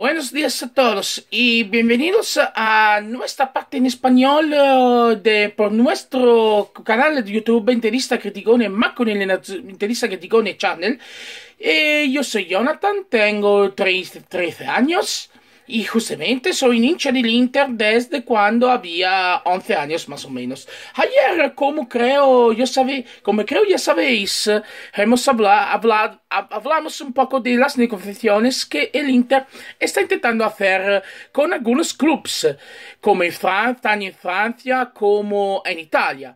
Buenos días a todos y bienvenidos a nuestra parte en español eh, de por nuestro canal de YouTube Interista Criticone, más con el Interista Criticone Channel. Eh, yo soy Jonathan, tengo 13 años. Y justamente soy hincha del Inter desde cuando había 11 años más o menos. Ayer, como creo, yo sabe, como creo ya sabéis, hemos hablado, hablamos un poco de las negociaciones que el Inter está intentando hacer con algunos clubes, como en Francia, en Francia como en Italia.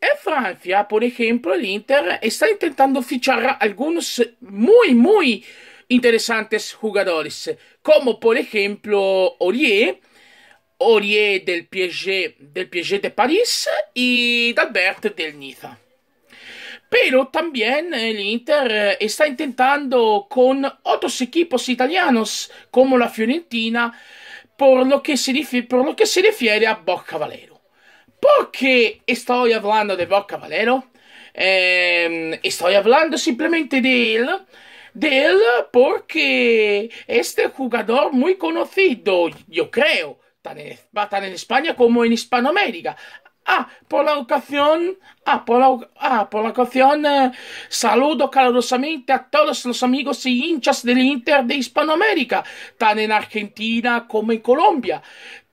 En Francia, por ejemplo, el Inter está intentando fichar algunos muy, muy interesantes jugadores, como por ejemplo Aurier, Aurier del PSG, del PSG de París y Dalbert del Niza. Pero también el Inter está intentando con otros equipos italianos como la Fiorentina por lo que se, por lo que se refiere a Bocca Valero. ¿Por qué estoy hablando de Boca Valero? Eh, estoy hablando simplemente de él de él porque este jugador muy conocido, yo creo, tan en, España como en Hispanoamérica. Ah, por la ocasión, ah, por ah, ocasión, eh, saludo calurosamente a todos los amigos y hinchas del Inter de Hispanoamérica, tan en Argentina como en Colombia,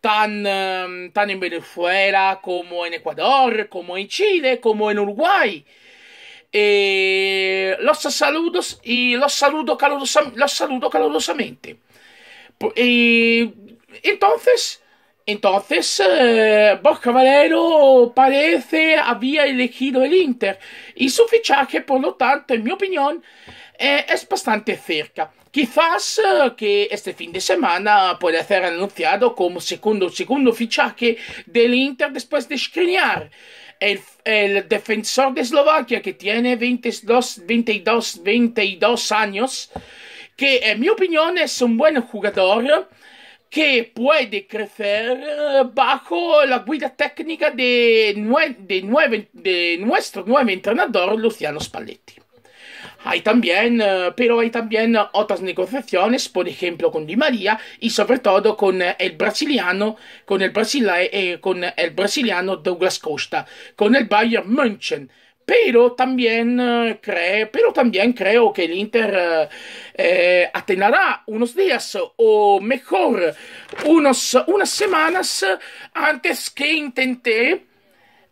tan, em, tan en Venezuela como en Ecuador, como en Chile, como en Uruguay. Eh, los saludos y los saludo, los saludo calurosamente. Eh, entonces, entonces, eh, Borja Valero parece había elegido el Inter y su fichaje, por lo tanto, en mi opinión, eh, es bastante cerca. Quizás eh, que este fin de semana pueda ser anunciado como segundo, segundo fichaje del Inter después de Skriniar. El, el, defensor de Eslovaquia que tiene 22, 22, 22 años, que en mi opinión es un buen jugador che puede crecer eh, bajo la guida tecnica de, nue de, nueve, de nuestro nuevo entrenador Luciano Spalletti. Hay también, eh, pero hay también otras negociaciones, por ejemplo con Di Maria e soprattutto con il brasiliano, con el, brasile eh, con el brasiliano Douglas Costa, con il Bayern München pero también, eh, pero también creo que el Inter eh, eh, unos días o mejor unas semanas antes que intente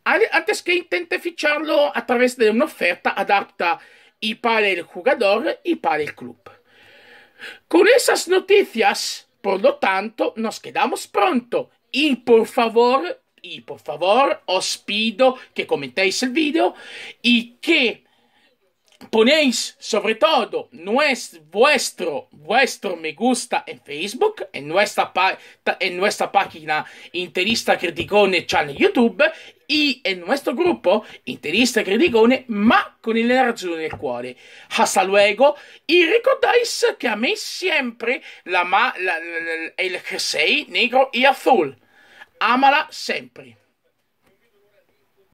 antes que intente ficharlo a través de una oferta adapta y para el jugador y para el club. Con esas noticias, por lo tanto, nos quedamos pronto y por favor y por favor os pido que comentéis el video y que ponéis sobre todo nuestro, vuestro, vuestro me gusta en Facebook, en nuestra, en nuestra página Interista Criticone Channel YouTube y en nuestro grupo Interista Criticone ma con il nerazzurro nel cuore. Hasta luego y recordáis que a mí siempre la, ma, la, la, la el jersey negro y azul amala sempre.